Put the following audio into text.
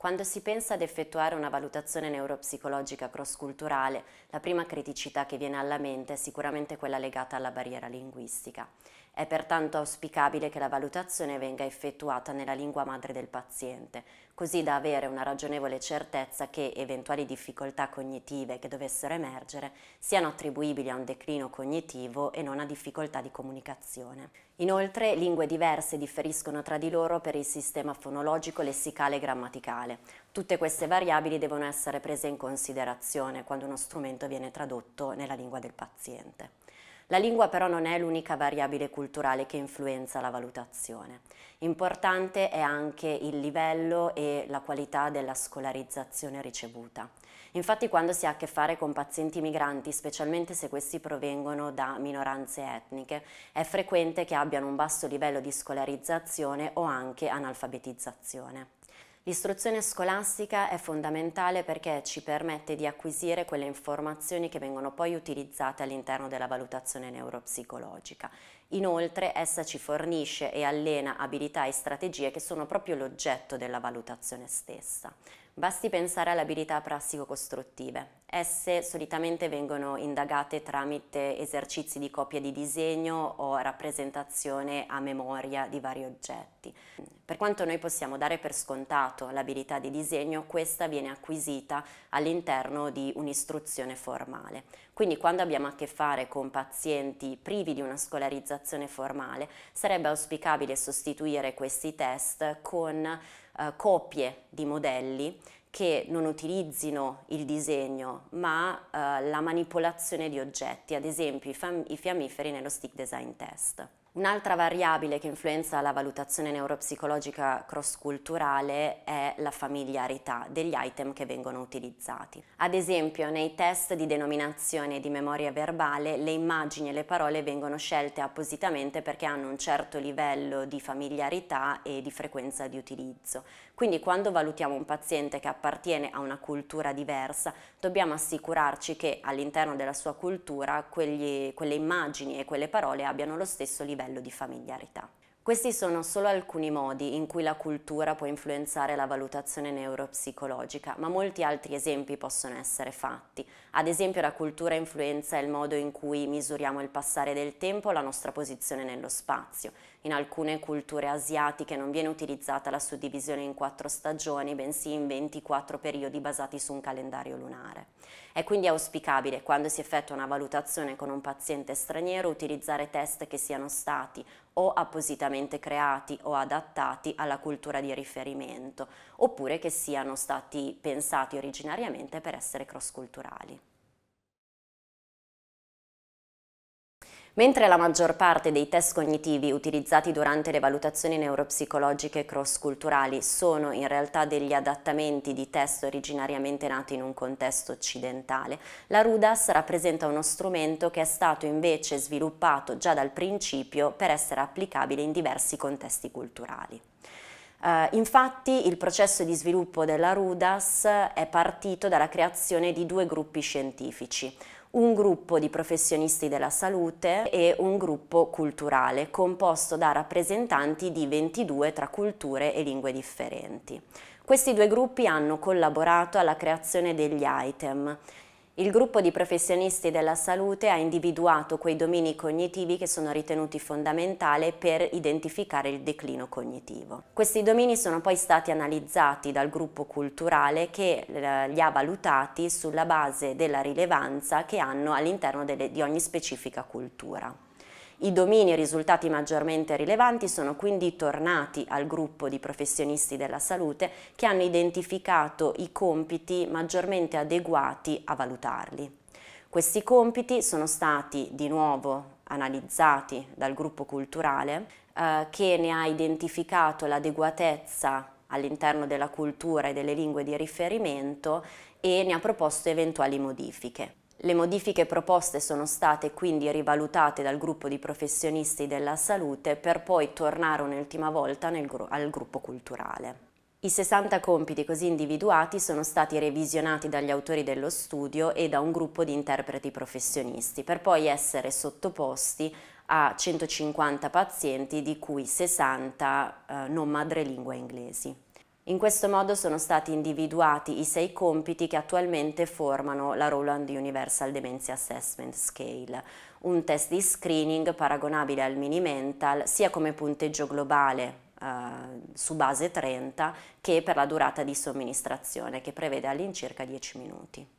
Quando si pensa ad effettuare una valutazione neuropsicologica cross-culturale, la prima criticità che viene alla mente è sicuramente quella legata alla barriera linguistica. È pertanto auspicabile che la valutazione venga effettuata nella lingua madre del paziente, così da avere una ragionevole certezza che eventuali difficoltà cognitive che dovessero emergere siano attribuibili a un declino cognitivo e non a difficoltà di comunicazione. Inoltre, lingue diverse differiscono tra di loro per il sistema fonologico, lessicale e grammaticale. Tutte queste variabili devono essere prese in considerazione quando uno strumento viene tradotto nella lingua del paziente. La lingua però non è l'unica variabile culturale che influenza la valutazione. Importante è anche il livello e la qualità della scolarizzazione ricevuta. Infatti quando si ha a che fare con pazienti migranti, specialmente se questi provengono da minoranze etniche, è frequente che abbiano un basso livello di scolarizzazione o anche analfabetizzazione. L'istruzione scolastica è fondamentale perché ci permette di acquisire quelle informazioni che vengono poi utilizzate all'interno della valutazione neuropsicologica. Inoltre essa ci fornisce e allena abilità e strategie che sono proprio l'oggetto della valutazione stessa. Basti pensare alle abilità prassico-costruttive. Esse solitamente vengono indagate tramite esercizi di copia di disegno o rappresentazione a memoria di vari oggetti. Per quanto noi possiamo dare per scontato l'abilità di disegno, questa viene acquisita all'interno di un'istruzione formale. Quindi quando abbiamo a che fare con pazienti privi di una scolarizzazione formale, sarebbe auspicabile sostituire questi test con eh, copie di modelli che non utilizzino il disegno ma eh, la manipolazione di oggetti, ad esempio i, i fiammiferi nello stick design test. Un'altra variabile che influenza la valutazione neuropsicologica cross-culturale è la familiarità degli item che vengono utilizzati. Ad esempio, nei test di denominazione di memoria verbale, le immagini e le parole vengono scelte appositamente perché hanno un certo livello di familiarità e di frequenza di utilizzo. Quindi quando valutiamo un paziente che ha appartiene a una cultura diversa, dobbiamo assicurarci che all'interno della sua cultura quegli, quelle immagini e quelle parole abbiano lo stesso livello di familiarità. Questi sono solo alcuni modi in cui la cultura può influenzare la valutazione neuropsicologica, ma molti altri esempi possono essere fatti. Ad esempio la cultura influenza il modo in cui misuriamo il passare del tempo e la nostra posizione nello spazio in alcune culture asiatiche non viene utilizzata la suddivisione in quattro stagioni, bensì in 24 periodi basati su un calendario lunare. È quindi auspicabile, quando si effettua una valutazione con un paziente straniero, utilizzare test che siano stati o appositamente creati o adattati alla cultura di riferimento, oppure che siano stati pensati originariamente per essere cross-culturali. Mentre la maggior parte dei test cognitivi utilizzati durante le valutazioni neuropsicologiche cross-culturali sono in realtà degli adattamenti di test originariamente nati in un contesto occidentale, la RUDAS rappresenta uno strumento che è stato invece sviluppato già dal principio per essere applicabile in diversi contesti culturali. Uh, infatti il processo di sviluppo della RUDAS è partito dalla creazione di due gruppi scientifici, un gruppo di professionisti della salute e un gruppo culturale composto da rappresentanti di 22 tra culture e lingue differenti. Questi due gruppi hanno collaborato alla creazione degli item il gruppo di professionisti della salute ha individuato quei domini cognitivi che sono ritenuti fondamentali per identificare il declino cognitivo. Questi domini sono poi stati analizzati dal gruppo culturale che eh, li ha valutati sulla base della rilevanza che hanno all'interno di ogni specifica cultura. I domini e risultati maggiormente rilevanti sono quindi tornati al gruppo di professionisti della salute che hanno identificato i compiti maggiormente adeguati a valutarli. Questi compiti sono stati di nuovo analizzati dal gruppo culturale eh, che ne ha identificato l'adeguatezza all'interno della cultura e delle lingue di riferimento e ne ha proposto eventuali modifiche. Le modifiche proposte sono state quindi rivalutate dal gruppo di professionisti della salute per poi tornare un'ultima volta nel, al gruppo culturale. I 60 compiti così individuati sono stati revisionati dagli autori dello studio e da un gruppo di interpreti professionisti per poi essere sottoposti a 150 pazienti di cui 60 eh, non madrelingua inglesi. In questo modo sono stati individuati i sei compiti che attualmente formano la Roland Universal Dementia Assessment Scale, un test di screening paragonabile al Minimental sia come punteggio globale eh, su base 30 che per la durata di somministrazione che prevede all'incirca 10 minuti.